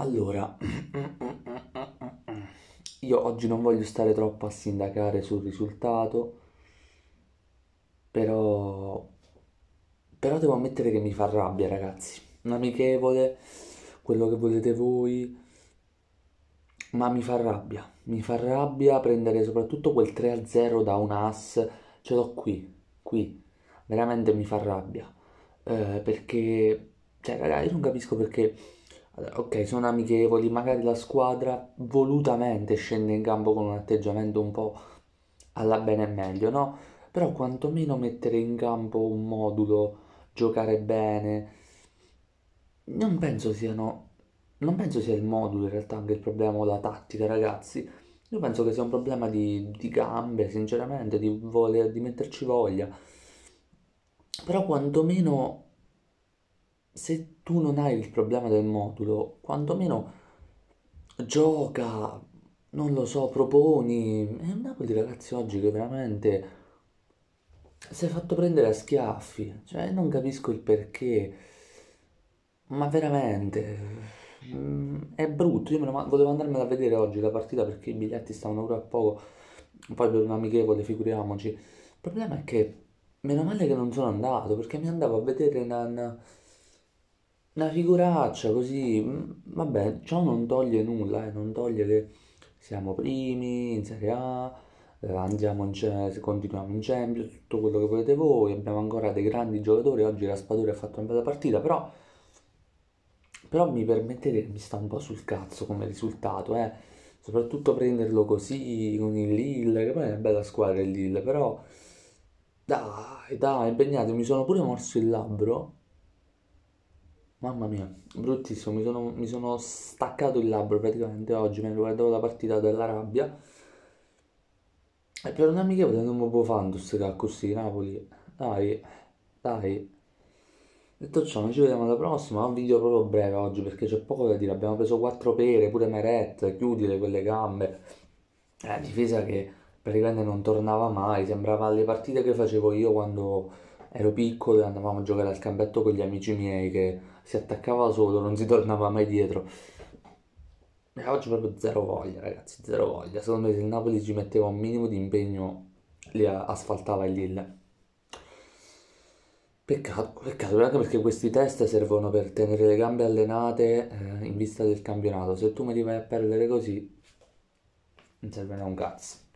Allora, io oggi non voglio stare troppo a sindacare sul risultato, però, però devo ammettere che mi fa rabbia, ragazzi. Un amichevole, quello che volete voi, ma mi fa rabbia. Mi fa rabbia prendere soprattutto quel 3-0 da un as, ce l'ho qui, qui. Veramente mi fa rabbia, eh, perché, cioè, ragazzi, io non capisco perché ok, sono amichevoli, magari la squadra volutamente scende in campo con un atteggiamento un po' alla bene e meglio, no? Però quantomeno mettere in campo un modulo, giocare bene, non penso siano... Non penso sia il modulo in realtà anche il problema o la tattica, ragazzi. Io penso che sia un problema di, di gambe, sinceramente, di, voler, di metterci voglia. Però quantomeno se tu non hai il problema del modulo, quantomeno gioca, non lo so, proponi. È un Napoli, ragazzi, oggi che veramente si è fatto prendere a schiaffi. Cioè, non capisco il perché. Ma veramente mm, è brutto. Io man- volevo andarmela a vedere oggi la partita perché i biglietti stavano pure a poco. Poi per un amichevole, figuriamoci. Il problema è che meno male che non sono andato perché mi andavo a vedere una, una una figuraccia così, mm, vabbè, ciò non toglie nulla, eh, non toglie che siamo primi in Serie A, eh, andiamo in, continuiamo in Champions, tutto quello che volete voi, abbiamo ancora dei grandi giocatori, oggi Raspadori ha fatto una bella partita, però, però mi permettete che mi sta un po' sul cazzo come risultato, eh. soprattutto prenderlo così con il Lille, che poi è una bella squadra il Lille, però dai, dai, impegnate, mi sono pure morso il labbro Mamma mia, bruttissimo, mi sono, mi sono staccato il labbro praticamente oggi, mi riguardavo la partita della rabbia. E per una amica non mi può fare queste cacche di Napoli. Dai, dai. Detto ciò, noi ci vediamo alla prossima, un video proprio breve oggi perché c'è poco da dire, abbiamo preso 4 pere, pure Meret, chiudile quelle gambe. La eh, difesa che praticamente non tornava mai, sembrava le partite che facevo io quando ero piccolo e andavamo a giocare al campetto con gli amici miei che si attaccava solo, non si tornava mai dietro. E oggi proprio zero voglia, ragazzi, zero voglia. Secondo me se il Napoli ci metteva un minimo di impegno li asfaltava il Lille. Peccato, peccato, anche perché questi test servono per tenere le gambe allenate eh, in vista del campionato. Se tu me li vai a perdere così, non serve neanche un cazzo.